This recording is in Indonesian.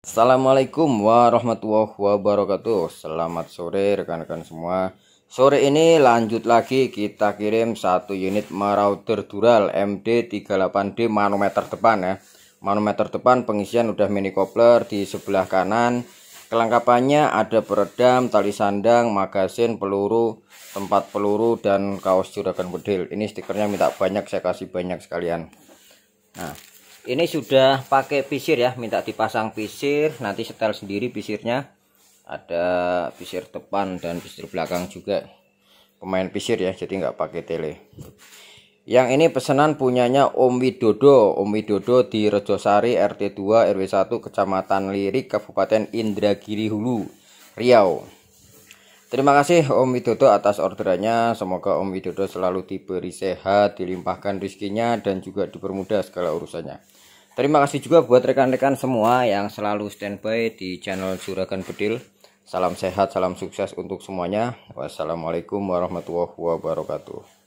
Assalamualaikum warahmatullahi wabarakatuh Selamat sore rekan-rekan semua Sore ini lanjut lagi kita kirim satu unit marauder dural MD38D manometer depan ya Manometer depan pengisian udah mini coupler di sebelah kanan Kelengkapannya ada peredam, tali sandang, magasin, peluru, tempat peluru, dan kaos juragan bedil Ini stikernya minta banyak, saya kasih banyak sekalian Nah ini sudah pakai pisir ya minta dipasang pisir nanti setel sendiri pisirnya ada pisir depan dan pisir belakang juga pemain pisir ya jadi nggak pakai tele yang ini pesanan punyanya Om Widodo Om Widodo di Rejosari RT2 RW1 Kecamatan Lirik Kabupaten Indragiri Hulu Riau Terima kasih Om Widodo atas orderannya. Semoga Om Widodo selalu diberi sehat, dilimpahkan rezekinya dan juga dipermudah segala urusannya. Terima kasih juga buat rekan-rekan semua yang selalu standby di channel Juragan Bedil. Salam sehat, salam sukses untuk semuanya. Wassalamualaikum warahmatullahi wabarakatuh.